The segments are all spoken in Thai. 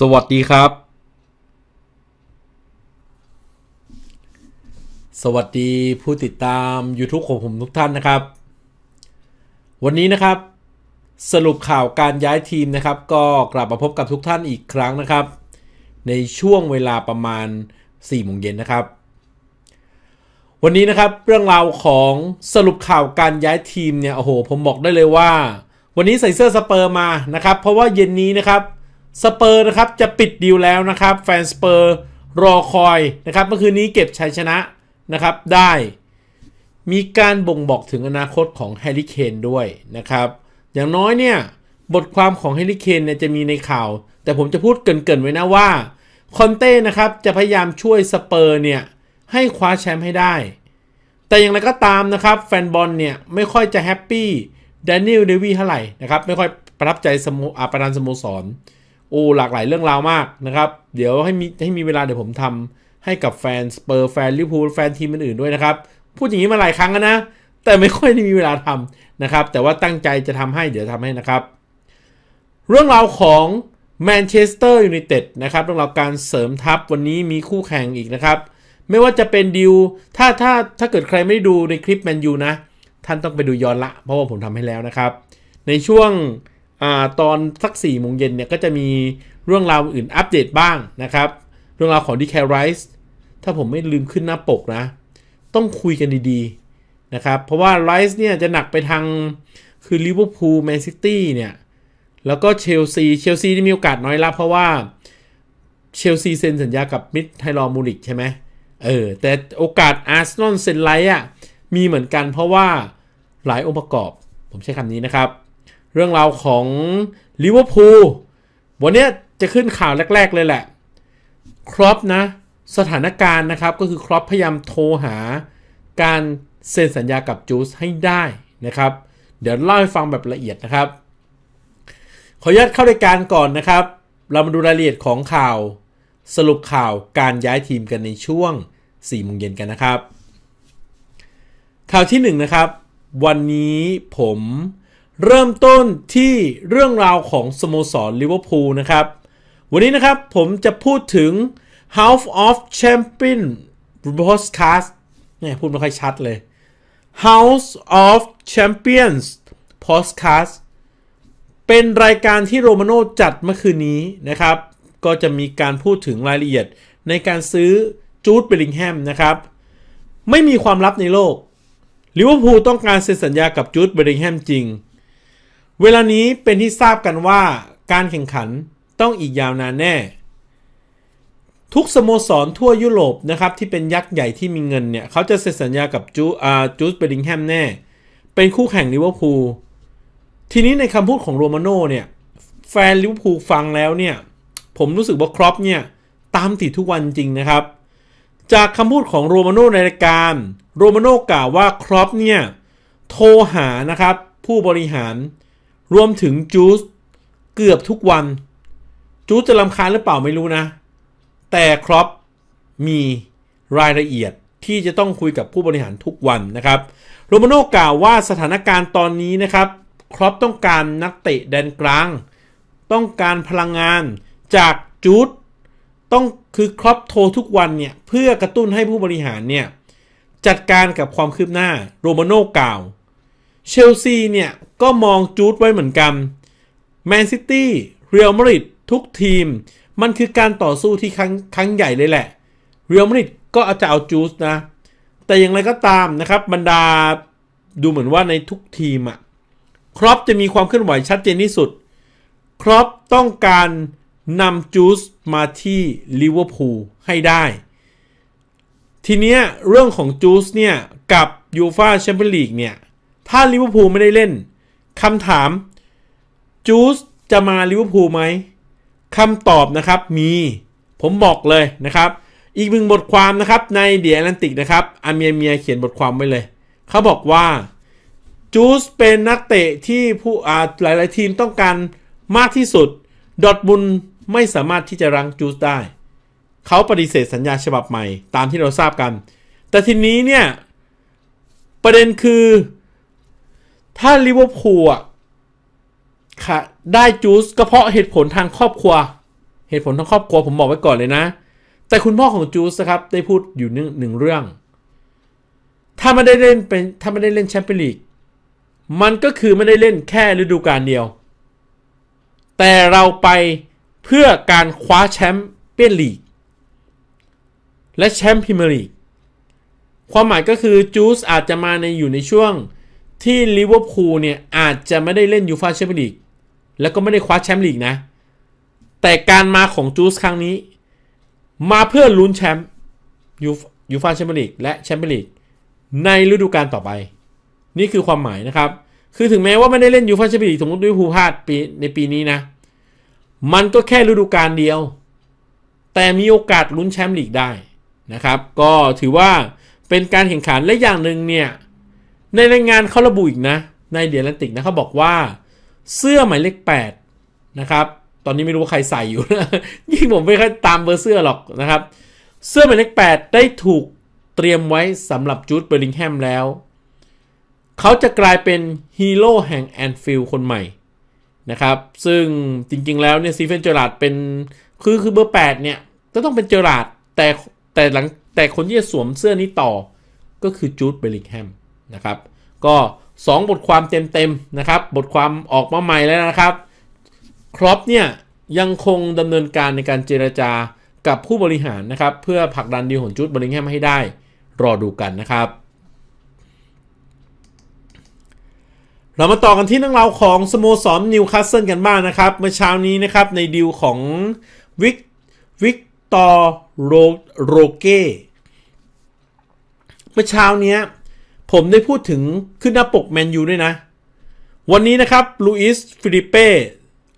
สวัสดีครับ สวัสดีผู้ติดตาม YouTube ของผมทุกท่านนะครับ วันนี้นะครับ สรุปข่าวการย้ายทีมนะครับ ก็กลับมาพบกับทุกท่านอีกครั้งนะครับ ในช่วงเวลาประมาณ4โมงเย็นนะครับ วันนี้นะครับเรื่องราวของสรุปข่าว การย้ายทีมเนี่ยโอ้โหผมบอกได้เลยว่า วันนี้ใส่เสื้อสเปอร์มานะครับ เพราะว่าเย็นนี้นะครับสเปอร์นะครับจะปิดดีลแล้วนะครับแฟนสเปอร์รอคอยนะครับเมื่อคืนนี้เก็บชัยชนะนะครับได้ มีการบ่งบอกถึงอนาคตของแฮร์รี่เคนด้วยนะครับ อย่างน้อยเนี่ย บทความของแฮร์รี่เคนเนี่ยจะมีในข่าว แต่ผมจะพูดเกิน ๆไว้นะว่าคอนเต้นะครับจะพยายามช่วยสเปอร์เนี่ยให้คว้าแชมป์ให้ได้ แต่อย่างไรก็ตามนะครับแฟนบอลเนี่ยไม่ค่อยจะแฮปปี้แดนนี่ลเดวีเท่าไหร่นะครับไม่ค่อยประทับใจสโมประธานสโมสรโอ้ หลากหลายเรื่องราวมากนะครับ เดี๋ยวให้มีให้มีเวลาเดี๋ยวผมทำ ให้กับแฟนสเปอร์แฟนลิเวอร์พูลแฟนทีมอื่นๆด้วยนะครับพูดอย่างนี้มาหลายครั้งแล้วนะ แต่ไม่ค่อยได้มีเวลาทำนะครับแต่ว่าตั้งใจจะทำให้เดี๋ยวทำให้นะครับ เรื่องราวของแมนเชสเตอร์ยูไนเต็ดนะครับเรื่องราวการเสริมทัพวันนี้มีคู่แข่งอีกนะครับ ไม่ว่าจะเป็นดิวถ้าถ้าถ้าเกิดใครไม่ได้ดูในคลิปแมนยูนะ ท่านต้องไปดูย้อนละเพราะว่าผมทำให้แล้วนะครับ ในช่วงตอนสัก4ี่โมงเย็นเนี่ยก็จะมีเรื่องราวอื่นอัปเดตบ้างนะครับ เรื่องราวของดีแคไรส์ถ้าผมไม่ลืมขึ้นหน้าปกนะ ต้องคุยกันดีๆ นะครับ เพราะว่าไรส์เนี่ยจะหนักไปทางคือลิเวอร์พูลแมนซิตี้เนี่ย แล้วก็เชลซี เชลซีที่มีโอกาสน้อยละเพราะว่า เชลซีเซ็นสัญญากับมิดไทลอมูริกใช่ไหมเออแต่โอกาสอาร์เซนอลเซ็นไลท์อ่ะมีเหมือนกันเพราะว่าหลายองค์ประกอบผมใช้คำนี้นะครับเรื่องราวของลิเวอร์พูลวันนี้จะขึ้นข่าวแรก ๆเลยแหละครอปนะ สถานการณ์นะครับก็คือครอปพยายามโทรหาการ เซ็นสัญญากับจูสให้ได้นะครับ เดี๋ยวเล่าให้ฟังแบบละเอียดนะครับ ขออนุญาตเข้ารายการก่อนนะครับ เรามาดูรายละเอียดของข่าว สรุปข่าวการย้ายทีมกันในช่วง4โมงเย็นกันนะครับ ข่าวที่1นนะครับ วันนี้ผมเริ่มต้นที่เรื่องราวของสโมสรลิเวอร์พูลนะครับ วันนี้นะครับผมจะพูดถึง House of Champion Podcast เนี่ยพูดไม่ค่อยชัดเลย House of Champions Podcast เป็นรายการที่โรมาโนจัดเมื่อคืนนี้นะครับ ก็จะมีการพูดถึงรายละเอียดในการซื้อ จูดเบลิงแฮมนะครับ ไม่มีความลับในโลก ลิเวอร์พูลต้องการเซ็นสัญญากับจูดเบลิงแฮมจริงเวลานี้เป็นที่ทราบกันว่าการแข่งขันต้องอีกยาวนานแน่ ทุกสโมสรทั่วยุโรปนะครับ ที่เป็นยักษ์ใหญ่ที่มีเงินเนี่ย เขาจะเซ็นสัญญากับจูอาจูสเบลิงแฮมแน่ เป็นคู่แข่งลิเวอร์พูลทีนี้ในคำพูดของโรมาโน่เนี่ย แฟนลิเวอร์พูลฟังแล้วเนี่ย ผมรู้สึกว่าครอปเนี่ย ตามติดทุกวันจริงนะครับ จากคำพูดของโรมาโน่ในรายการ โรมาโน่กล่าวว่าครอปเนี่ยโทรหานะครับ ผู้บริหารรวมถึงจูสเกือบทุกวัน จูสจะลำคาญหรือเปล่า ไม่รู้นะ แต่ครอปมีรายละเอียดที่จะต้องคุยกับผู้บริหารทุกวันนะครับ โรมาโนกล่าวว่าสถานการณ์ตอนนี้นะครับครอปต้องการนักเตะแดนกลาง ต้องการพลังงานจากจูดต้องคือครอปโทรทุกวันเนี่ยเพื่อกระตุ้นให้ผู้บริหารเนี่ยจัดการกับความคืบหน้า โรมาโนกล่าวเชลซีเนี่ยก็มองจูดไว้เหมือนกันแมนซิตี้เรียลมาดริดทุกทีม มันคือการต่อสู้ที่ครั้งครั้งใหญ่เลยแหละเรียลมาดริดก็อาจจะเอาจูดนะ แต่อย่างไรก็ตามนะครับบรรดาดูเหมือนว่าในทุกทีมอะครอปจะมีความเคลื่อนไหวชัดเจนที่สุดครอปต้องการนำจูสมาที่ลิเวอร์พูลให้ได้ ทีเนี้ยเรื่องของจูสเนี่ยกับยูฟาแชมเปี้ยนลีกเนี่ยถ้าลิเวอร์พูลไม่ได้เล่นคำถาม จูสจะมาลิเวอร์พูลไหมคำตอบนะครับมีผมบอกเลยนะครับ อีกหนึ่งบทความนะครับในเดียแลนติกนะครับอาเมียเมียเขียนบทความไว้เลย เขาบอกว่า จูสเป็นนักเตะที่ผู้อาหลาย ๆทีมต้องการมากที่สุด ดอทบุลไม่สามารถที่จะรั้งจูสได้ เขาปฏิเสธสัญญาฉบับใหม่ ตามที่เราทราบกัน แต่ทีนี้เนี่ยประเด็นคือถ้าลิเวอร์พูลอะค่ะได้จูสก็เพราะเหตุผลทางครอบครัว เหตุผลทางครอบครัวผมบอกไว้ก่อนเลยนะ แต่คุณพ่อของจูสครับ ได้พูดอยู่หนึ่งเรื่อง ถ้าไม่ได้เล่นเป็นถ้าไม่ได้เล่นแชมเปี้ยนลีกมันก็คือไม่ได้เล่นแค่ฤดูกาลเดียว แต่เราไปเพื่อการคว้าแชมป์เปี้ยนลีกและแชมป์พรีเมียร์ลีกความหมายก็คือจูสอาจจะมาในอยู่ในช่วงที่ลิเวอร์พูลเนี่ย อาจจะไม่ได้เล่นยูฟาแชมเปี้ยนลีกแล้วก็ไม่ได้คว้าแชมป์ลีกนะ แต่การมาของจูสครั้งนี้ มาเพื่อลุ้นแชมป์ยูฟาแชมเปี้ยนลีกและแชมเปี้ยนลีก ในฤดูกาลต่อไป นี่คือความหมายนะครับ คือถึงแม้ว่าไม่ได้เล่นยูฟาแชมเปี้ยนลีกสมมติด้วยภูพาดปีในปีนี้นะ มันก็แค่ฤดูกาลเดียว แต่มีโอกาสลุ้นแชมป์ลีกได้นะครับก็ถือว่าเป็นการแข่งขันและอย่างหนึ่งเนี่ยในรายงานเขาระบุอีกนะ ในเดียร์แลนติกนะเขาบอกว่าเสื้อหมายเลข8นะครับ ตอนนี้ไม่รู้ว่าใครใส่อยู่นะยิ่งผมไม่ค่อยตามเบอร์เสื้อหรอกนะครับ เสื้อหมายเลข8ได้ถูกเตรียมไว้สำหรับจูดเบอร์ลิงแฮมแล้วเขาจะกลายเป็นฮีโร่แห่งแอนฟิลด์คนใหม่ นะครับ ซึ่งจริง ๆ แล้วเนี่ยซีเฟนเจอร์ลาดเป็นคือคือเบอร์ 8 เนี่ยก็ต้องเป็นเจอร์ลาดแต่แต่หลังแต่คนที่จะสวมเสื้อนี้ต่อก็คือจูดเบลลิงแฮมนะครับ ก็ 2 บทความเต็มๆนะครับ บทความออกมาใหม่แล้วนะครับ ครอปเนี่ยยังคงดำเนินการในการเจรจากับผู้บริหารนะครับ เพื่อผลักดันดีลนจุดบริงแฮมให้ได้รอดูกันนะครับ เรามาต่อกันที่นักเราของสโมสรนิวคาสเซิลกันบ้างนะครับ เมื่อเช้านี้นะครับในดีลของวิกวิกตอโรโรเก้เมื่อเช้านี้ผมได้พูดถึงขึ้นหน้าปกแมนยูด้วยนะ วันนี้นะครับลุอิสฟิลิเป้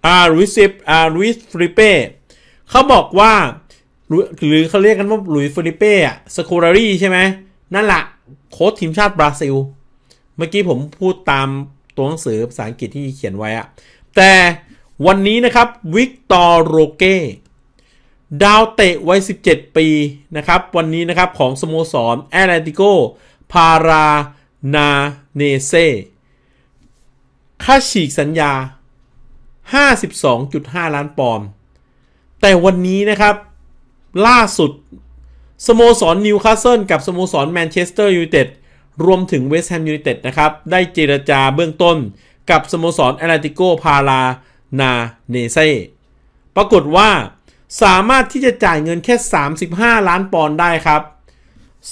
อาลุยิ์อาลุยสสฟิลิเป้เขาบอกว่าหรือเขาเรียกกันว่าลุยฟิลิเป้อะสโครารีใช่ไหมนั่นแหละโค้ชทีมชาติบราซิล เมื่อกี้ผมพูดตาม ตัวหนังสือภาษาอังกฤษที่เขียนไว้อะแต่วันนี้นะครับวิกตอร์โรเก้ดาวเตะวัย17 ปีนะครับวันนี้นะครับของสโมสรแอตเลติโกพารานาเนเซค่าฉีกสัญญา 52.5 ล้านปอนด์แต่วันนี้นะครับ ล่าสุด สโมสรนิวคาสเซิลกับสโมสรแมนเชสเตอร์ยูไนเต็ดรวมถึงเวสต์แฮมยูไนเต็ดนะครับ ได้เจรจาเบื้องต้นกับสโมสรแอตเลติโกพารานาเนเซปรากฏว่า สามารถที่จะจ่ายเงินแค่ 35 ล้านปอนด์ได้ครับ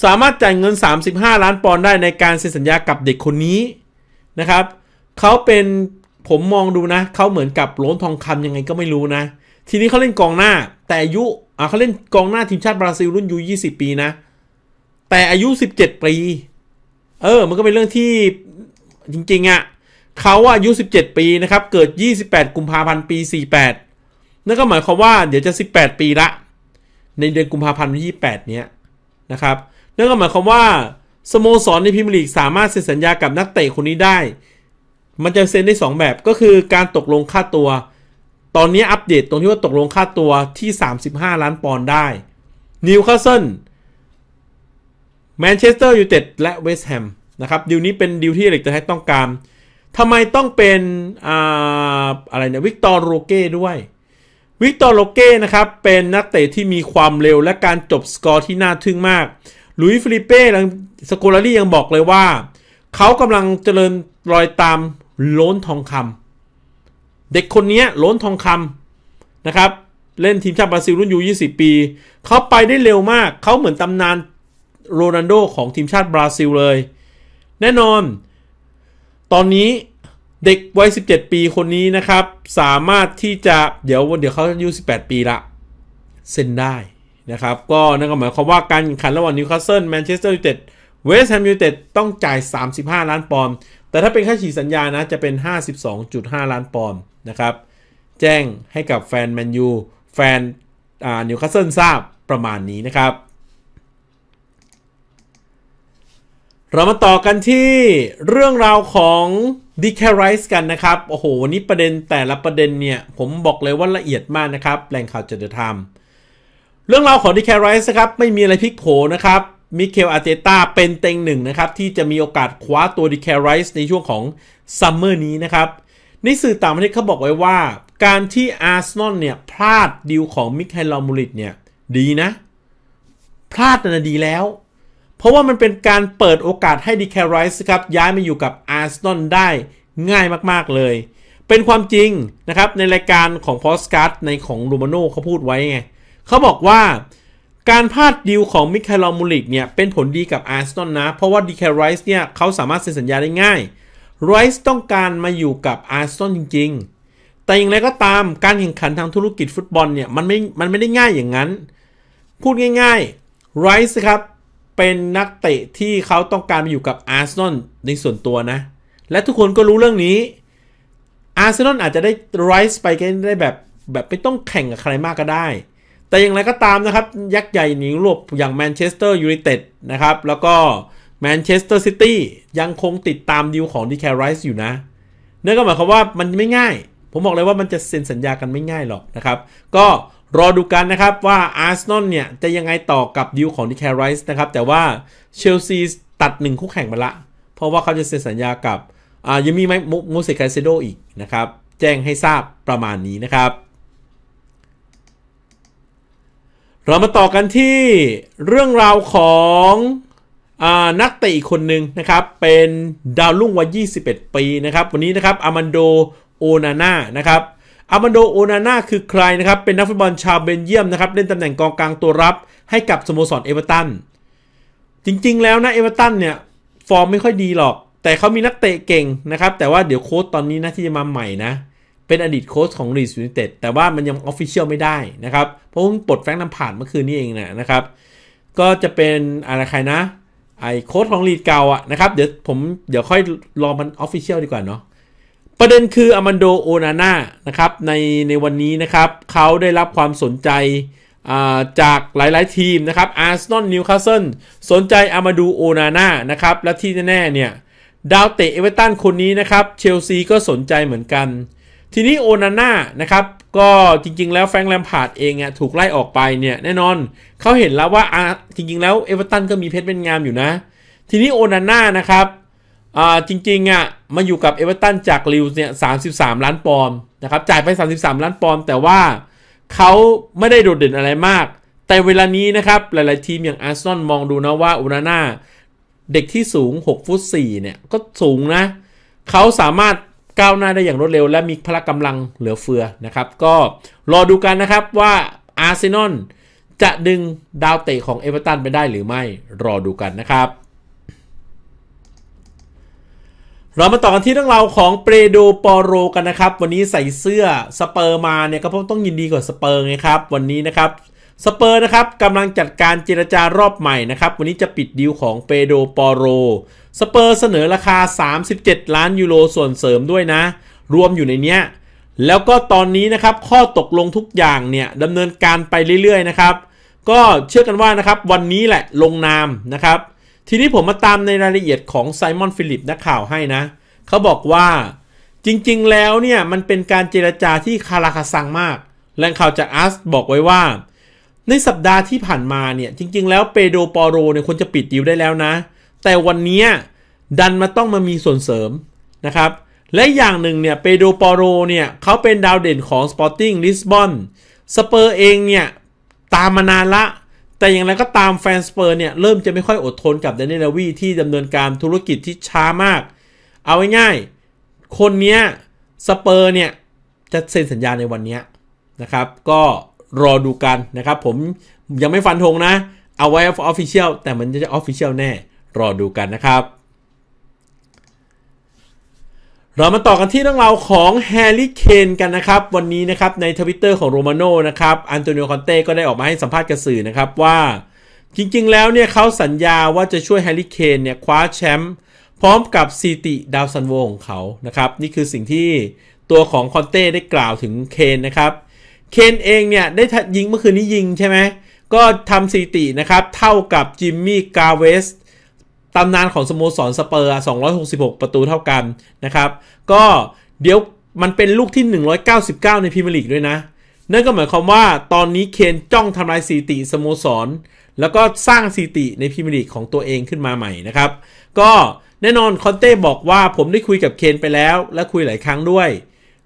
สามารถจ่ายเงิน 35 ล้านปอนด์ได้ในการเซ็นสัญญากับเด็กคนนี้นะครับ เขาเป็นผมมองดูนะเขาเหมือนกับโลนทองคำยังไงก็ไม่รู้นะ ทีนี้เขาเล่นกองหน้า แต่อายุอ่ะเขาเล่นกองหน้าทีมชาติบราซิลรุ่นยู20ปีนะ แต่อายุ 17 ปี เออ มันก็เป็นเรื่องที่จริงๆอะ่ะเขาอายุ 17 ปีนะครับ เกิด 28กุมภาพันธ์ปี 48นั่นก็หมายความว่าเดี๋ยวจะ 18 ปีละในเดือนกุมภาพันธ์ี28 เนี้ยนะครับนั่นก็หมายความว่า สโมสรในพรีเมียร์ลีกสามารถเซ็นสัญญากับนักเตะคนนี้ได้ มันจะเซ็นได้2แบบก็คือการตกลงค่าตัว ตอนนี้อัปเดตตรงที่ว่าตกลงค่าตัวที่ 35 ล้านปอนด์ได้ นิวคาสเซิลแมนเชสเตอร์ยูไนเต็ดและเวสต์แฮมนะครับดีลนี้เป็นดีลที่เอล็กจะแฮกต้องการทำไมต้องเป็นอ่าอะไรเนี่ยวิกตอร์โรเก้ด้วย วิกตอร์โรเก้นะครับ เป็นนักเตะที่มีความเร็วและการจบสกอร์ที่น่าทึ่งมากลุยฟิลิเป้สกกลารียังบอกเลยว่า เขากำลังเจริญรอยตามล้นทองคำเด็กคนนี้ล้นทองคำนะครับ เล่นทีมชาติบราซิลรุ่นยู20 ปี เขาไปได้เร็วมากเขาเหมือนตำนานโรนัลโดของทีมชาติบราซิลเลย แน่นอน ตอนนี้เด็กวัย 17 ปีคนนี้นะครับ สามารถที่จะเดี๋ยวเดี๋ยวเขาอายุ 18 ปีละเซ็นได้นะครับก็นั่นก็หมายความว่าการแข่งขันระหว่างนิวคาสเซิลแมนเชสเตอร์ยูไนเต็ดเวสต์แฮมยูไนเต็ดต้องจ่าย 35 ล้านปอนด์แต่ถ้าเป็นค่าฉีสัญญานะจะเป็น 52.5 ล้านปอนด์นะครับ แจ้งให้กับแฟนแมนยูแฟนนิวคาสเซิลทราบประมาณนี้นะครับ เรามาต่อกันที่เรื่องราวของดีแคไรส์กันนะครับ โอ้โหวันนี้ประเด็นแต่ละประเด็นเนี่ย ผมบอกเลยว่าละเอียดมากนะครับแหล่งข่าวจะดเดอะทมเรื่องราวของดีแคไรส์ครับ ไม่มีอะไรพลิกโผนะครับมิเคลอาเตต้าเป็นเต็งหนึ่งนะครับ ที่จะมีโอกาสคว้าตัวดีแคไรส์ในช่วงของซัมเมอร์นี้นะครับ ในสื่อต่างประเทศเขาบอกไว้ว่า การที่อาร์เซนอลเนี่ย พลาดดีลของมิคาลอมูริตเนี่ย ดีนะ พลาดนะดีแล้ว เพราะว่ามันเป็นการเปิดโอกาสให้ดีแคไรส์ครับ ย้ายมาอยู่กับอาร์เซนอลได้ง่ายมากๆเลยเป็นความจริงนะครับในรายการของพอสการ์ดในของลูมาโนเขาพูดไว้ไงเขาบอกว่าการพลาดดิวของมิคาลมูลิกเนี่ย เป็นผลดีกับอาร์เซนอลนะ เพราะว่าดีแคไรส์เนี่ย เขาสามารถเซ็นสัญญาได้ง่ายไรส์ต้องการมาอยู่กับอาร์เซนอลจริงๆ แต่อย่างไรก็ตามการแข่งขันทางธุรกิจฟุตบอลเนี่ยมันไม่มันไม่ได้ง่ายอย่างนั้น พูดง่ายๆไรส์ครับ เป็นนักเตะที่เขาต้องการมาอยู่กับอาร์เซนอลในส่วนตัวนะและทุกคนก็รู้เรื่องนี้อาร์เซนอลอาจจะได้ไรส์ไปกัได้แบบแบบไม่ต้องแข่งกับใครมากก็ได้แต่อย่างไรก็ตามนะครับ ยักษ์ใหญ่หนีหลบอย่างแมนเชสเตอร์ยูไนเต็ดนะครับแล้วก็แมนเชสเตอร์ซิตี้ยังคงติดตามดีลของดีแคไรส์อยู่นะนั่นก็หมายความว่ามันไม่ง่าย ผมบอกเลยว่ามันจะเซ็นสัญญากันไม่ง่ายหรอกนะครับ ก็รอดูกันนะครับว่าอาร์เซนอลเนี่ย จะยังไงต่อกับดีลของดีแคไรส์นะครับ แต่ว่าเชลซีตัดหนึ่งคู่แข่งมาละ เพราะว่าเขาจะเซ็นสัญญากับอ่ายังมีไหมมูเซคาเซโดอีกนะครับแจ้งให้ทราบประมาณนี้นะครับเรามาต่อกันที่เรื่องราวของอนักเตะอีกคนหนึ่งนะครับเป็นดาวรุ่งวัย21 ปีนะครับวันนี้นะครับอามันโดโอนาน่านะครับ อามันโดโอนาน่าคือใครนะครับ เป็นนักฟุตบอลชาวเบนเยียมนะครับเล่นตำแหน่งกองกลางตัวรับ ให้กับสโมสรเอเวอร์ตัน จริงๆแล้วนะเอเวอร์ตันเนี่ย ฟอร์มไม่ค่อยดีหรอก แต่เขามีนักเตะเก่งนะครับ แต่ว่าเดี๋ยวโค้ชตอนนี้นะที่จะมาใหม่นะเป็นอดีตโค้ชของลีสูนิเต็ดแต่ว่ามันยังออฟฟิเชียลไม่ได้นะครับเพราะเพิ่งปลดแฟงนำผ่านเมื่อคืนนี้เองนะนะครับ ก็จะเป็นอะไรใครนะไอโค้ชของลีดเก่าอะนะครับเดี๋ยวผมเดี๋ยวค่อยรอมันออฟฟิเชียลดีกว่าเนาะประเด็นคืออามันโดโอนาน่านะครับในในวันนี้นะครับเขาได้รับความสนใจจากหลายๆทีมนะครับอาร์เซนอลนิวคาสเซิลสนใจอัมโดโอนาน่านะครับและที่แน่ๆเนี่ยดาวเตะเอเวอเรตันคนนี้นะครับเชลซีก็สนใจเหมือนกันทีนี้โอนาน่านะครับก็จริงๆแล้วแฟรงแลมพาร์ดเองอะถูกไล่ออกไปเนี่ยแน่นอนเขาเห็นแล้วว่าอะจริงๆ แล้วเอเวอร์ตันก็มีเพชรเป็นงามอยู่นะทีนี้โอนาน่านะครับอ่าจริงๆอ่ะมาอยู่กับเอเวอร์ตันจากลิวเนี่ยสาล้านปอนด์นะครับจ่ายไป 33ล้านปอนด์แต่ว่าเขาไม่ได้โดดเด่นอะไรมาก แต่เวลานี้นะครับหลายๆทีมอย่างอาร์เซนอลมองดูนะว่าโอนาน่าเด็กที่สูง6ฟุต4เนี่ยก็สูงนะเขาสามารถก้าวหน้าได้อย่างรวดเร็วและมีพละกำลังเหลือเฟือนะครับ ก็รอดูกันนะครับว่าอาร์เซนอลจะดึงดาวเตะของเอเวอร์ตันไปได้หรือไม่รอดูกันนะครับ เรามาต่อกันที่เรื่องราวของเปโดปอโร กันนะครับ วันนี้ใส่เสื้อสเปอร์มาเนี่ยก็เพราะต้องยินดีกับสเปอร์ไงครับ วันนี้นะครับสเปอร์นะครับกำลังจัดการเจรจารอบใหม่นะครับ วันนี้จะปิดดีลของเปโดปอโรสเปอร์เสนอราคา 37 ล้านยูโรส่วนเสริมด้วยนะ รวมอยู่ในเนี้ย แล้วก็ตอนนี้นะครับข้อตกลงทุกอย่างเนี่ยดำเนินการไปเรื่อยๆนะครับ ก็เชื่อกันว่านะครับวันนี้แหละลงนามนะครับ ทีนี้ผมมาตามในรายละเอียดของไซมอนฟิลิปนักข่าวให้นะ เขาบอกว่า จริงๆแล้วเนี่ยมันเป็นการเจรจาที่คาราคาซังมากแหล่งข่าวจากอาร์สบอกไว้ว่าในสัปดาห์ที่ผ่านมาเนี่ย จริงๆ แล้วเปโดปอโรเนี่ยควรจะปิดดีลได้แล้วนะ แต่วันนี้ดันมาต้องมามีส่วนเสริม นะครับ และอย่างหนึ่งเนี่ยเปโดปอโรเนี่ย เขาเป็นดาวเด่นของ Sporting ลิสบอนสเปอร์เองเนี่ย ตามมานานละ แต่อย่างไรก็ตามแฟนสเปอร์เนี่ย เริ่มจะไม่ค่อยอดทนกับเดนนีลวีที่ดำเนินการธุรกิจที่ช้ามาก เอาง่ายๆคนเนี้ยสเปอร์เนี่ยจะเซ็นสัญญาในวันนี้นะครับก็รอดูกันนะครับผมยังไม่ฟันธงนะ เอาไว้ออฟฟิเชียลแต่มันจะออฟฟิเชียลแน่ รอดูกันนะครับ เรามาต่อกันที่เรื่องราวของแฮร์รี่เคนกันนะครับ วันนี้นะครับในทวิตเตอร์ของโรมาโนนะครับอันโตนิโอคอนเต้ก็ได้ออกมาให้สัมภาษณ์กับสื่อนะครับว่าจริงๆแล้วเนี่ยเขาสัญญาว่าจะช่วยแฮร์รี่เคนเนี่ยคว้าแชมป์พร้อมกับซีติดาวซันโวของเขานะครับนี่คือสิ่งที่ตัวของคอนเต้ได้กล่าวถึงเคนนะครับเคนเองเนี่ย ได้ยิงเมื่อคืนนี้ยิงใช่ไหม ก็ทำสถิตินะครับ เท่ากับจิมมี่กาเวสตำนานของสโมสรสเปอร์266 ประตูเท่ากันนะครับ ก็เดี๋ยวมันเป็นลูกที่ 199 ในพรีเมียร์ลีกด้วยนะ นั่นก็หมายความว่าตอนนี้เคนจ้องทำลายสถิติสโมสร แล้วก็สร้างสถิติในพรีเมียร์ลีกของตัวเองขึ้นมาใหม่นะครับ ก็แน่นอนคอนเต้บอกว่าผมได้คุยกับเคนไปแล้วและคุยหลายครั้งด้วย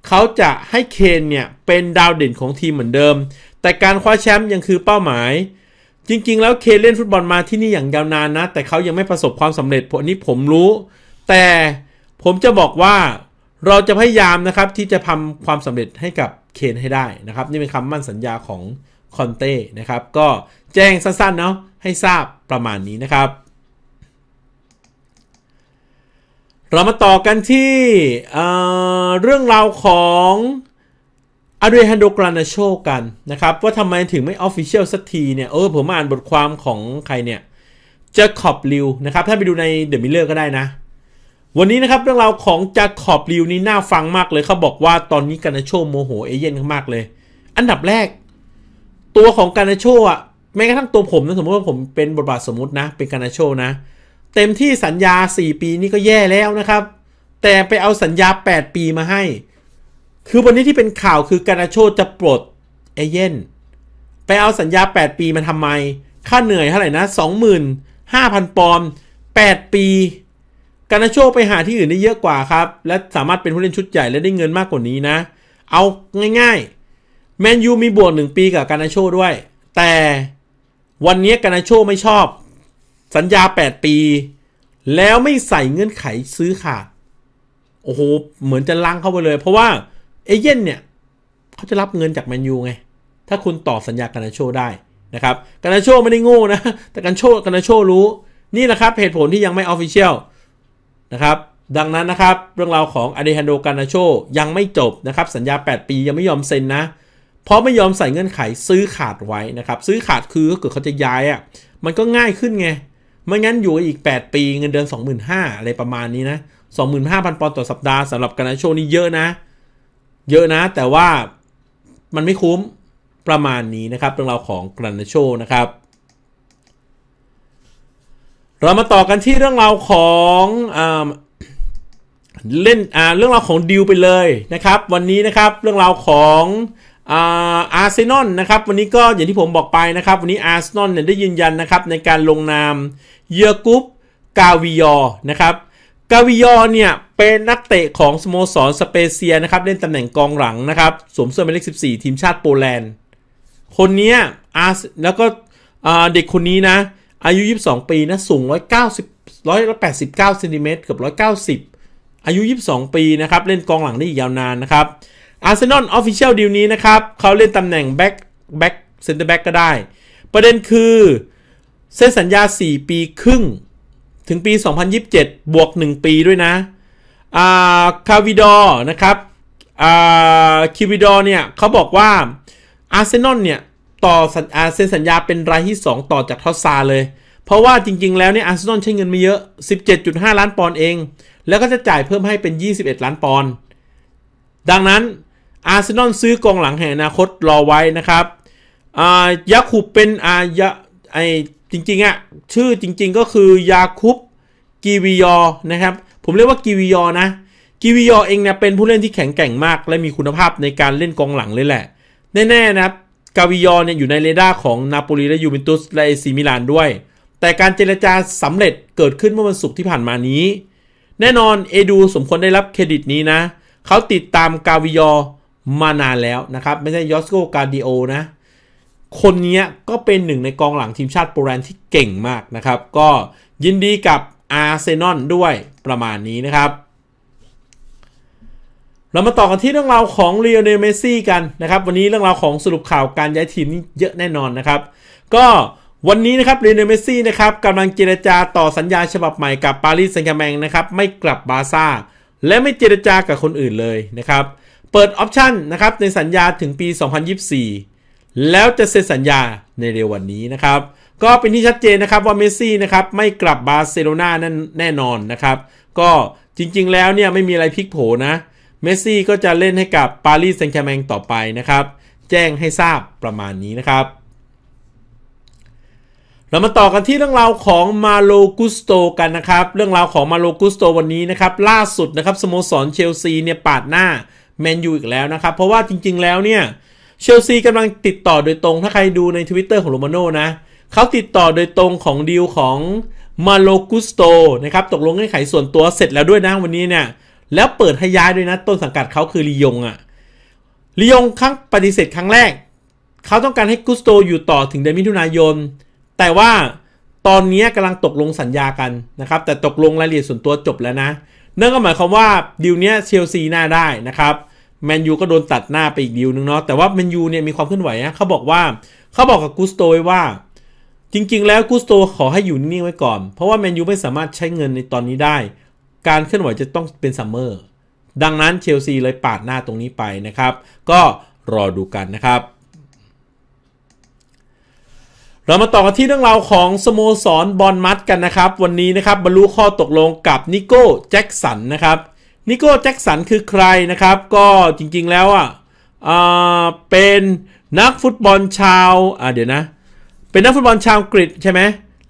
เขาจะให้เคนเนี่ยเป็นดาวเด่นของทีมเหมือนเดิม แต่การคว้าแชมป์ยังคือเป้าหมาย จริงๆ แล้วเคนเล่นฟุตบอลมาที่นี่อย่างยาวนานนะ แต่เขายังไม่ประสบความสำเร็จผลนี้ผมรู้ แต่ผมจะบอกว่าเราจะพยายามนะครับ ที่จะทำความสำเร็จให้กับเคนให้ได้นะครับนี่เป็นคำมั่นสัญญาของคอนเต้นะครับก็แจ้งสั้น ๆ เนาะให้ทราบประมาณนี้นะครับเรามาต่อกันที่เเรื่องราวของอเดรฮันโดกรานาโชกันนะครับ ว่าทำไมถึงไม่ออฟฟิเชียลสักทีเนี่ยเออผมอ่านบทความของใครเนี่ยจคอบลิวนะครับถ้าไปดูในเดอะมิเลอร์ก็ได้นะ วันนี้นะครับเรื่องราวของจคอบลิวนี่น่าฟังมากเลย เขาบอกว่าตอนนี้กานาโชโมโห เอเย่นมากเลย อันดับแรกตัวของกานาโชอ่ะแม้กระทั่งตัวผมนะสมมติว่าผมเป็นบทบาทสมมตินะเป็นกานาโชนะเต็มที่สัญญา 4 ปีนี่ก็แย่แล้วนะครับ แต่ไปเอาสัญญา 8 ปีมาให้ คือวันนี้ที่เป็นข่าวคือ การโชจะปลด เอเย่น ไปเอาสัญญา 8 ปีมาทำไม ค่าเหนื่อยเท่าไหร่นะ 25,000 ปอนด์8ปี กานาโชไปหาที่อื่นได้เยอะกว่าครับ และสามารถเป็นผู้เล่นชุดใหญ่และได้เงินมากกว่านี้นะ เอาง่าย ๆ แมนยูมีบวกหนึ่งปีกับกานาโชด้วย แต่วันนี้กานาโชไม่ชอบสัญญา 8 ปี แล้วไม่ใส่เงื่อนไขซื้อขาด โอ้โห เหมือนจะล้างเข้าไปเลย เพราะว่าเอเย่นเนี่ย เขาจะรับเงินจากแมนยูไง ถ้าคุณต่อสัญญาการนาโชได้ นะครับ การนาโชไม่ได้โง่นะ แต่การโช การนาโชรู้ นี่นะครับ เหตุผลที่ยังไม่ออฟฟิเชียล นะครับ ดังนั้นนะครับ เรื่องราวของอเดฮันโดการนาโชยังไม่จบนะครับ สัญญา 8 ปียังไม่ยอมเซ็นนะ เพราะไม่ยอมใส่เงื่อนไขซื้อขาดไว้นะครับ ซื้อขาดคือก็เกิดเขาจะย้ายอะ่ะ มันก็ง่ายขึ้นไงไม่งั้นอยู่อีก 8 ปีเงินเดือน25,000อะไรประมาณนี้นะ25,000ปอนด์ต่อสัปดาห์สำหรับการนาโชนี่เยอะนะเยอะนะ แต่ว่ามันไม่คุ้มประมาณนี้นะครับเรื่องราวของการนาโชนะครับ เรามาต่อกันที่เรื่องราวของเล่นเรื่องราวของดิวไปเลยนะครับ วันนี้นะครับ เรื่องราวของอาร์เซนอลนะครับวันนี้ก็อย่างที่ผมบอกไปนะครับวันนี้อาร์เซนอลเนี่ยได้ยืนยันนะครับในการลงนามเยอร์กุปกาวิยอนะครับกาวิยอเนี่ยเป็นนักเตะของสโมสรสเปเซียนะครับเล่นตำแหน่งกองหลังนะครับสวมเสื้อหมายเลข14 ทีมชาติโปแลนด์คนนี้อาร์แล้วก็เด็กคนนี้นะอายุ 22 ปีนะสูง190 189เซนติเมตรเกือบ190 อายุ 22 ปีนะครับเล่นกองหลังได้อีกยาวนานนะครับอาร์เซนอลออฟฟิเชียลดีลนี้นะครับเขาเล่นตำแหน่งแบ็กแบ็กเซนเตอร์แบ็กก็ได้ ประเด็นคือ เซ็นสัญญา 4 ปีครึ่ง ถึงปี 2027 บวก 1 ปีด้วยนะอาคาวิดอร์นะครับอาคิวิดอร์เนี่ยเขาบอกว่า อาร์เซนอลเนี่ย ต่อสัญาเซ็นสัญญาเป็นรายที่ 2 ต่อจากทอสซาเลย เพราะว่าจริงๆแล้วเนี่ยอาร์เซนอลใช้เงินไม่เยอะ 17.5 ล้านปอนด์เอง แล้วก็จะจ่ายเพิ่มให้เป็น 21 ล้านปอนด์ดังนั้นอาร์เซนอลซื้อกองหลังแห่งอนาคตรอไว้นะครับยาคุบเป็นอายะไอจริง ๆอะชื่อจริง ๆ ก็คือยาคุบกีวิยอนะครับ ผมเรียกว่ากีวิยอนะกีวิยอเองเนี่ย เป็นผู้เล่นที่แข็งแกร่งมาก และมีคุณภาพในการเล่นกองหลังเลยแหละ แน่ ๆ นะครับ กาวิยอเนี่ย อยู่ในเรดาร์ของนาโปลีและยูเวนตุสและเอซีมิลานด้วย แต่การเจรจาสำเร็จเกิดขึ้นเมื่อวันศุกร์ที่ผ่านมานี้ แน่นอนเอดูสมควรได้รับเครดิตนี้นะเขาติดตามกาวิยอมานานแล้วนะครับ ไม่ใช่ยอสโกกาดิโอนะ คนนี้ก็เป็นหนึ่งในกองหลังทีมชาติโปรแลนด์ที่เก่งมากนะครับ ก็ยินดีกับอาร์เซนอลด้วยประมาณนี้นะครับ เรามาต่อกันที่เรื่องราวของเรียเนเมซี่กันนะครับ วันนี้เรื่องราวของสรุปข่าวการย้ายทีมนี่เยอะแน่นอนนะครับ ก็วันนี้นะครับเรียเนเมซี่นะครับกำลังเจรจาต่อสัญญา ฉบับใหม่กับปารีสแซงต์แช์แมงนะครับไม่กลับบาซ่าและไม่เจรจากับคนอื่นเลยนะครับเปิดออปชันนะครับ ในสัญญาถึงปี 2024 แล้วจะเซ็นสัญญาในเร็ววันนี้นะครับ ก็เป็นที่ชัดเจนนะครับ ว่าเมสซี่นะครับ ไม่กลับบาร์เซโลนาแน่แน่นอนนะครับ ก็จริงๆแล้วเนี่ย ไม่มีอะไรพลิกโผนะ เมสซี่ก็จะเล่นให้กับปารีสแซงต์แชร์แมงต่อไปนะครับ แจ้งให้ทราบประมาณนี้นะครับ เรามาต่อกันที่เรื่องราวของมาโลกุสโตกันนะครับ เรื่องราวของมาโลกุสโตวันนี้นะครับล่าสุดนะครับสโมสรเชลซีเนี่ยปาดหน้าแมนยูอีกแล้วนะครับ เพราะว่าจริงๆแล้วเนี่ย เชลซีกำลังติดต่อโดยตรง ถ้าใครดูในทวิตเตอร์ของโรมาโน่นะเขาติดต่อโดยตรงของดีลของมาโลกุสโตนะครับ ตกลงเงื่อนไขส่วนตัวเสร็จแล้วด้วยนะ วันนี้เนี่ย แล้วเปิดให้ย้ายด้วยนะต้นสังกัดเขาคือลียงอะลียงครั้งปฏิเสธครั้งแรกเขาต้องการให้กุสโตอยู่ต่อถึงเดือนมิถุนายนแต่ว่าตอนนี้กำลังตกลงสัญญากันนะครับแต่ตกลงรายละเอียดส่วนตัวจบแล้วนะนั่นก็หมายความว่าดีลเนี้ยเชลซีหน้าได้นะครับแมนยูก็โดนตัดหน้าไปอีกดีลนึงเนาะแต่ว่าแมนยูเนี่ยมีความเคลื่อนไหวนะเขาบอกว่าเขาบอกกับกุสโตว่า จริงๆแล้วกุสโตขอให้อยู่นิ่งไว้ก่อน เพราะว่าแมนยูไม่สามารถใช้เงินในตอนนี้ได้ การเคลื่อนไหวจะต้องเป็นซัมเมอร์ดังนั้นเชลซีเลยปาดหน้าตรงนี้ไปนะครับ ก็รอดูกันนะครับเรามาต่อกันที่เรื่องราวของสโมสรบอลมัดกันนะครับ วันนี้นะครับบรรลุข้อตกลงกับ นิโก้แจ็กสันนะครับ นิโก้แจ็กสันคือใครนะครับ ก็จริงๆแล้วอ่ะเป็นนักฟุตบอลชาวอ่าเดี๋ยวนะเป็นนักฟุตบอลชาวกรีกใช่ไหม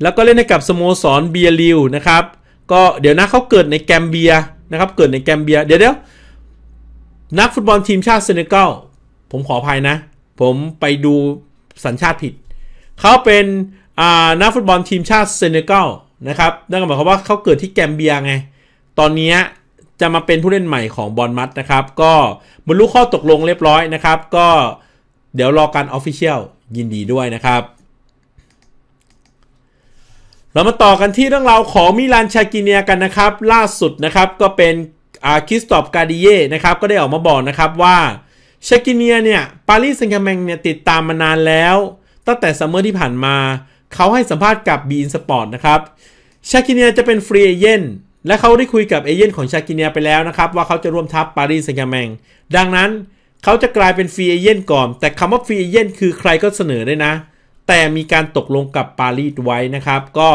แล้วก็เล่นให้กับสโมสรเบียริวนะครับก็เดี๋ยวนะเขาเกิดในแกมเบียนะครับเกิดในแกมเบีย เดี๋ยวเดี๋ยวนักฟุตบอลทีมชาติเซเนกัลผมขออภัยนะ ผมไปดูสัญชาติผิดเขาเป็นนักฟุตบอลทีมชาติเซเนกัลนะครับนั่นก็หมายความว่าเขาเกิดที่แกมเบียไง ตอนนี้จะมาเป็นผู้เล่นใหม่ของบอลมัดนะครับ ก็บรรลุข้อตกลงเรียบร้อยนะครับ ก็เดี๋ยวรอการออฟฟิเชียลยินดีด้วยนะครับ เรามาต่อกันที่เรื่องราวของมิลานชากิเนียกันนะครับ ล่าสุดนะครับก็เป็นอาคิสตอบกาดิเย่นะครับ ก็ได้ออกมาบอกนะครับว่าชากิเนียเนี่ย ปารีสแซงต์แมงเนี่ย ติดตามมานานแล้วตั้งแต่ซัมเมอร์ที่ผ่านมาเขาให้สัมภาษณ์กับ b ีอินสปอร์ตนะครับ ชาคิเนียจะเป็นฟรีเอเย่นและเขาได้คุยกับเอเย่นของชาคิเนียไปแล้วนะครับ ว่าเขาจะร่วมทัพปารีสแซงต์แมงดังนั้นเขาจะกลายเป็นฟรีเอเย่นก่อน แต่คำว่าฟรีเอเย่นคือใครก็เสนอได้นะ แต่มีการตกลงกับปารีสไว้นะครับ ก็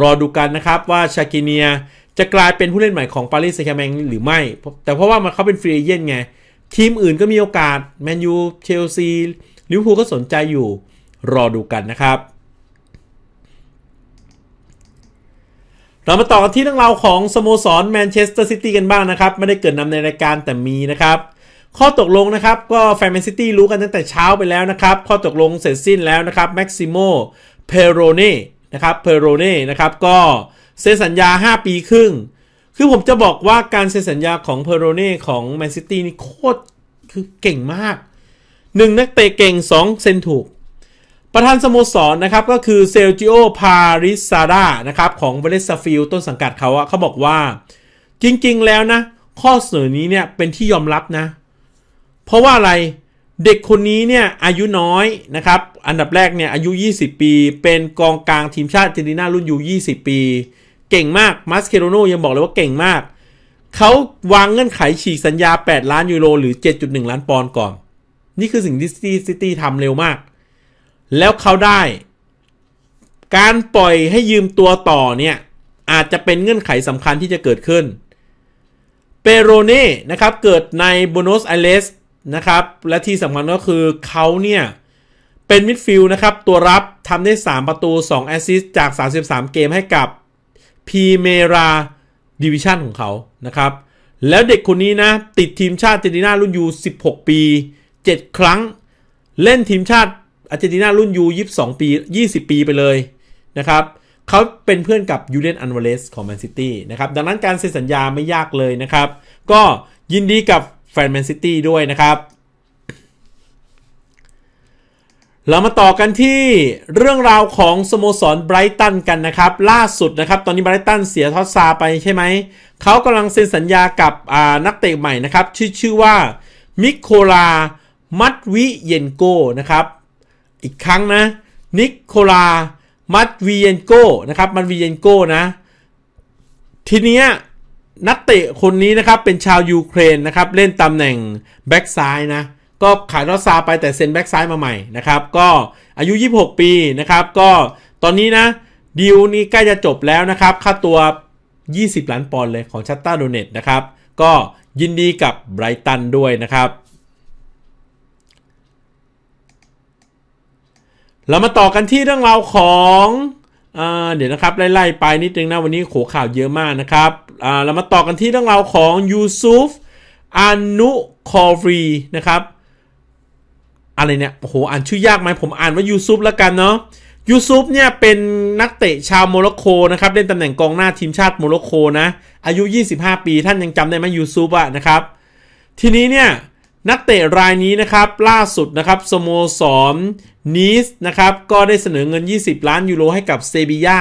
รอดูกันนะครับว่าชาคิเนียจะกลายเป็นผู้เล่นใหม่ของปารีสแซงต์แมงหรือไม่ แต่เพราะว่ามันเขาเป็นฟรีเอเย่นไงทีมอื่นก็มีโอกาสแมนยูเชลซีลิเวอร์พูลก็สนใจอยู่รอดูกันนะครับ เรามาต่อกันที่เรื่องราวของสโมสรแมนเชสเตอร์ซิตี้กันบ้างนะครับ ไม่ได้เกิดนำในรายการแต่มีนะครับ ข้อตกลงนะครับ ก็แฟนแมนซิตี้รู้กันตั้งแต่เช้าไปแล้วนะครับ ข้อตกลงเสร็จสิ้นแล้วนะครับแม็กซิโมเพโรเน่นะครับเพโรเน่นะครับ ก็เซ็นสัญญา 5 ปีครึ่ง คือผมจะบอกว่าการเซ็นสัญญาของเพโรเน่ของแมนซิตี้นี่โคตรคือเก่งมาก 1นักเตะเก่ง 2 เซ็นถูกประธานสโมสรนนะครับก็คือเซลจิโอพาริซาร่านะครับ ของเวเลสฟิลต้นสังกัดเขาอะเขาบอกว่าจริงๆ แล้วนะ ข้อเสนอนี้เนี่ย เป็นที่ยอมรับนะ เพราะว่าอะไรเด็กคนนี้เนี่ย อายุน้อยนะครับ อันดับแรกเนี่ย อายุ 20 ปี เป็นกองกลางทีมชาติเจนีน่ารุ่นยู่ 20 ปี เก่งมากมาสเคโรโนยังบอกเลยว่าเก่งมาก เขาวางเงื่อนไขฉีกสัญญา 8 ล้านยูโรหรือ 7.1 ล้านปอนด์ก่อน นี่คือสิ่งที่ซิตี้ทำเร็วมากแล้วเขาได้ การปล่อยให้ยืมตัวต่อเนี่ย อาจจะเป็นเงื่อนไขสำคัญที่จะเกิดขึ้นเปโรเน่นะครับ เกิดในบูโนสไอเลสนะครับ และที่สำคัญก็คือเขาเนี่ย เป็นมิดฟิลด์นะครับ ตัวรับทำได้ 3 ประตู 2 แอสซิสต์จาก 33 เกมให้กับพีเมราดิวิชันของเขานะครับ แล้วเด็กคนนี้นะ ติดทีมชาติเจนีนารุ่นยู16 ปี 7 ครั้ง เล่นทีมชาติอาร์เจนตินารุ่นยูยี่สองปียี่สิบปีไปเลยนะครับ เขาเป็นเพื่อนกับยูเลนอันวาเลสของแมนซิตี้นะครับ ดังนั้นการเซ็นสัญญาไม่ยากเลยนะครับ ก็ยินดีกับแฟนแมนซิตี้ด้วยนะครับ เรามาต่อกันที่เรื่องราวของ สโมสรไบรตันกันนะครับ ล่าสุดนะครับ ตอนนี้ไบรตันเสียทอสซาไปใช่ไหมเขากำลังเซ็นสัญญากับนักเตะใหม่นะครับ ชื่อชื่อว่ามิโคลามัตวิเยนโกนะครับอีกครั้งนะนิโคลามัตวีเยนโกนะครับมัตวีเยนโกนะทีเนี้ย นักเตะคนนี้นะครับเป็นชาวยูเครนนะครับเล่นตำแหน่งแบ็กซ้ายนะก็ขายรอซาไปแต่เซ็นแบ็กซ้ายมาใหม่นะครับก็อายุ 26 ปีนะครับก็ตอนนี้นะดีลนี้ใกล้จะจบแล้วนะครับ ค่าตัว 20 ล้านปอนด์เลยของ ชัตตาโดเนตนะครับก็ยินดีกับไบรตันด้วยนะครับเรามาต่อกันที่เรื่องราวของ เดี๋ยวนะครับไล่ๆไปนิดนึงนะวันนี้โขข่าวเยอะมากนะครับ เรามาต่อกันที่เรื่องราวของยูซุฟอานุคอฟรีนะครับ อะไรเนี่ย โอ้โหอ่านชื่อยากไหมผมอ่านว่ายูซุฟแล้วกันเนาะ ยูซุฟเนี่ยเป็นนักเตะชาวโมร็อกโกนะครับเล่นตำแหน่งกองหน้าทีมชาติโมร็อกโกนะ อายุ 25 ปี ท่านยังจำได้ไหมยูซุฟอะนะครับ ทีนี้เนี่ยนักเตะรายนี้นะครับ ล่าสุดนะครับ สโมสรนีส นะครับ ก็ได้เสนอเงิน 20 ล้านยูโรให้กับเซบีย่า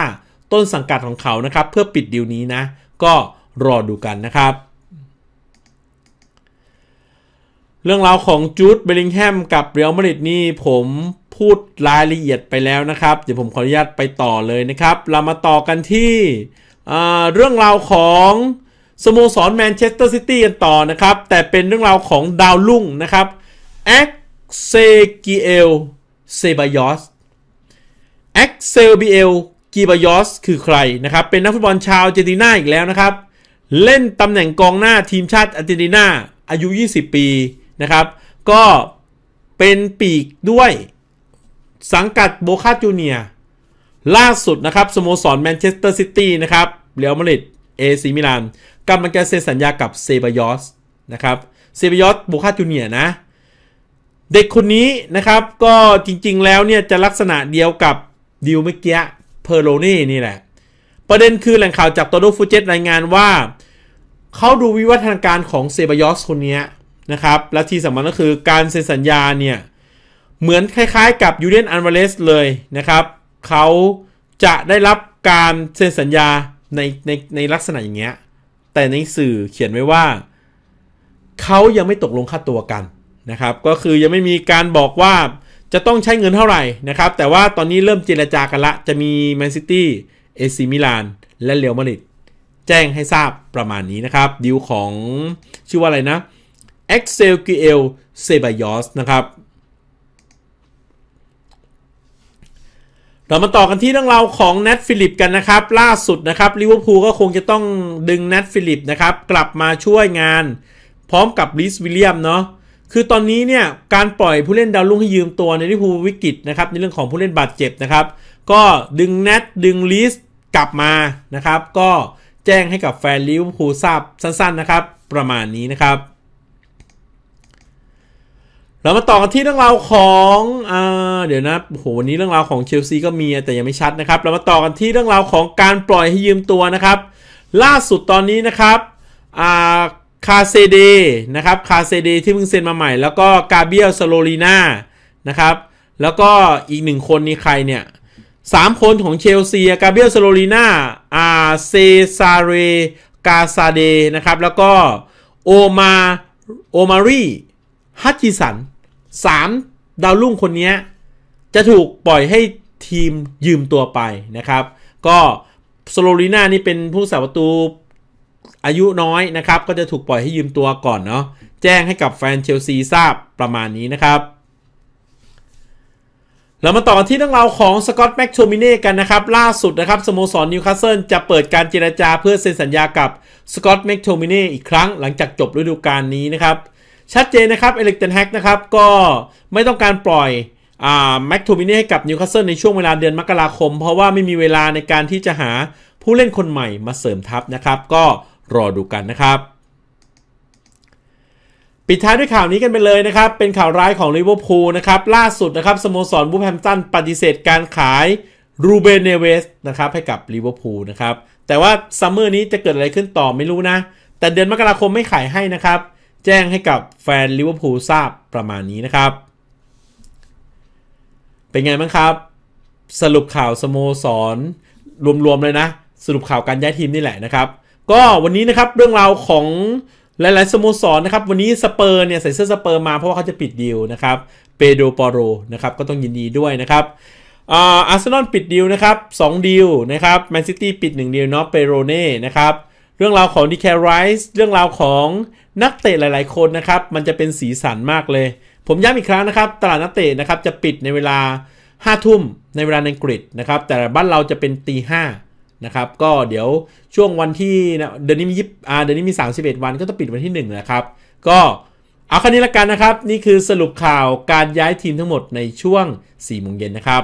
ต้นสังกัดของเขานะครับ เพื่อปิดดีลนี้นะก็รอดูกันนะครับ เรื่องราวของจูดเบลลิงแฮมกับเรียลมาดริดนี่ผมพูดรายละเอียดไปแล้วนะครับ เดี๋ยวผมขออนุญาตไปต่อเลยนะครับ เรามาต่อกันที่เรื่องราวของสโมสรแมนเชสเตอร์ซิตี้กันต่อนะครับ แต่เป็นเรื่องราวของดาวลุ่งนะครับแอกเซกิเอลเซบายอสแอ็กเซลบิเอลกีบายอสคือใครนะครับ เป็นนักฟุตบอลชาวเจนตินาอีกแล้วนะครับ เล่นตำแหน่งกองหน้าทีมชาติอาร์เจนตินาอายุ 20 ปีนะครับ ก็เป็นปีกด้วย สังกัดโบคาจูเนียล่าสุดนะครับ สโมสรแมนเชสเตอร์ซิตี้นะครับ เรอัลมาดริดเอซีมิลานกำลังจะเซ็นสัญญากับเซบายอสนะครับเซบายอสบูคาจูเนียนะ เด็กคนนี้นะครับก็จริงๆแล้วเนี่ยจะลักษณะเดียวกับดิวเมื่อกี้เพอร์โลนี่นี่แหละ ประเด็นคือแหล่งข่าวจากโตโดฟูเจตรายงานว่า เขาดูวิวัฒนาการของเซบายอสคนนี้นะครับ และที่สำคัญก็คือการเซ็นสัญญาเนี่ย เหมือนคล้ายๆกับยูเรนอันวาเลสเลยนะครับเขาจะได้รับการเซ็นสัญญาในในในลักษณะอย่างเงี้ยแต่ในสื่อเขียนไว้ว่าเขายังไม่ตกลงค่าตัวกันนะครับ ก็คือยังไม่มีการบอกว่าจะต้องใช้เงินเท่าไหร่นะครับ แต่ว่าตอนนี้เริ่มเจรจากันละจะมีแมนซิตี้เอซิมิลานและเรอัลมาดริดจ้งให้ทราบประมาณนี้นะครับ ดิวของชื่อว่าอะไรนะเเอ็กซลกิเอลเซบายอสนะครับเรามาต่อกันที่เรื่องราวของแนทฟิลิปกันนะครับล่าสุดนะครับลิเวอร์พูลก็คงจะต้องดึงแนทฟิลิปนะครับกลับมาช่วยงาน พร้อมกับลิสวิลเลียมเนาะคือตอนนี้เนี่ยการปล่อยผู้เล่นดาวรุ่งให้ยืมตัวในลิเวอร์พูลวิกฤตนะครับในเรื่องของผู้เล่นบาดเจ็บนะครับก็ดึงแนทดึงลิสกลับมานะครับก็แจ้งให้กับแฟน ลิเวอร์พูลทราบสั้นๆนะครับ ประมาณนี้นะครับเรามาต่อกันที่เรื่องราวของอเดี๋ยวนะโห วันนี้เรื่องราวของเชลซีก็มีแต่ยังไม่ชัดนะครับ เรามาต่อกันที่เรื่องราวของการปล่อยให้ยืมตัวนะครับ ล่าสุดตอนนี้นะครับอาคาเซเด นะครับ คาเซเดที่เพิ่งเซ็นมาใหม่ แล้วก็กาเบียลสโลลีนานะครับ แล้วก็อีกหนึ่งคนนี่ใครเนี่ย สามคนของเชลซีกาเบียลสโลลีนาอาเซซาเรกาซาเดนะครับ แล้วก็โอมาโอมารีฮัตจิสันสามดาวรุ่งคนนี้จะถูกปล่อยให้ทีมยืมตัวไปนะครับ ก็สโลรีนานี่เป็นผู้สาประตูอายุน้อยนะครับ ก็จะถูกปล่อยให้ยืมตัวก่อนเนาะแจ้งให้กับแฟนเชลซีทราบประมาณนี้นะครับเรามาต่อที่เรื่องราวของสกอตแม็กโชมิเน่กันนะครับ ล่าสุดนะครับ สโมสรนิวคาสเซิลจะเปิดการเจราจาเพื่อเซ็นสัญญากับสกอตแม็กโชมิเน่อีกครั้ง หลังจากจบฤดูกาลนี้นะครับชัดเจนนะครับเอลิกเทนแฮกนะครับก็ไม่ต้องการปล่อยแม็กทูมินี่ให้กับนิวคาสเซิลในช่วงเวลาเดือนมกราคม เพราะว่าไม่มีเวลาในการที่จะหาผู้เล่นคนใหม่มาเสริมทัพนะครับ ก็รอดูกันนะครับ ปิดท้ายด้วยข่าวนี้กันไปเลยนะครับ เป็นข่าวร้ายของลิเวอร์พูลนะครับ ล่าสุดนะครับสโมสรบูแฮมตัน ปฏิเสธการขายรูเบนเนเวสนะครับให้กับลิเวอร์พูลนะครับแต่ว่าซัมเมอร์นี้จะเกิดอะไรขึ้นต่อไม่รู้นะ แต่เดือนมกราคมไม่ขายให้นะครับแจ้งให้กับแฟนลิเวอร์พูลทราบประมาณนี้นะครับ เป็นไงบ้างครับ สรุปข่าวสโมสรรวมๆ เลยนะ สรุปข่าวการย้ายทีมนี่แหละนะครับ ก็วันนี้นะครับเรื่องราวของหลายๆสโมสรนะครับวันนี้สเปอร์เนี่ยใส่เสื้อสเปอร์มาเพราะว่าเขาจะปิดดีลนะครับเปโดปอโรนะครับก็ต้องยินดีด้วยนะครับอาร์เซนอลปิดดีลนะครับ 2ดีลนะครับแมนซิตี้ปิด1ดีลเนาะเปโรเน่นะครับเรื่องราวของดีแคไรส์เรื่องราวของนักเตะหลาย ๆ คนนะครับมันจะเป็นสีสันมากเลย ผมย้ำอีกครั้งนะครับตลาด นักเตะนะครับจะปิดในเวลา 5 ทุ่มในเวลาอังกฤษนะครับ แต่ บ้านเราจะเป็นตีห้านะครับก็เดี๋ยวช่วงวันที่เดือนนี้มียิบอ่าเดือนนี้มี 31 วัน ก็จะปิดวันที่1นะครับก็เอาคันนี้ละกันนะครับ นี่คือสรุปข่าวการย้ายทีมทั้งหมดในช่วง4โมงเย็นนะครับ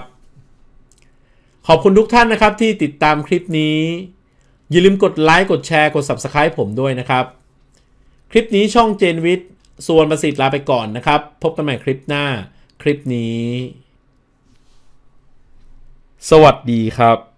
ขอบคุณทุกท่านนะครับที่ติดตามคลิปนี้ อย่าลืมกดไลค์กดแชร์กด Subscribe ผมด้วยนะครับคลิปนี้ช่องเจนวิทย์ส่วนประสิทธิ์ลาไปก่อนนะครับ พบกันใหม่คลิปหน้าคลิปนี้ สวัสดีครับ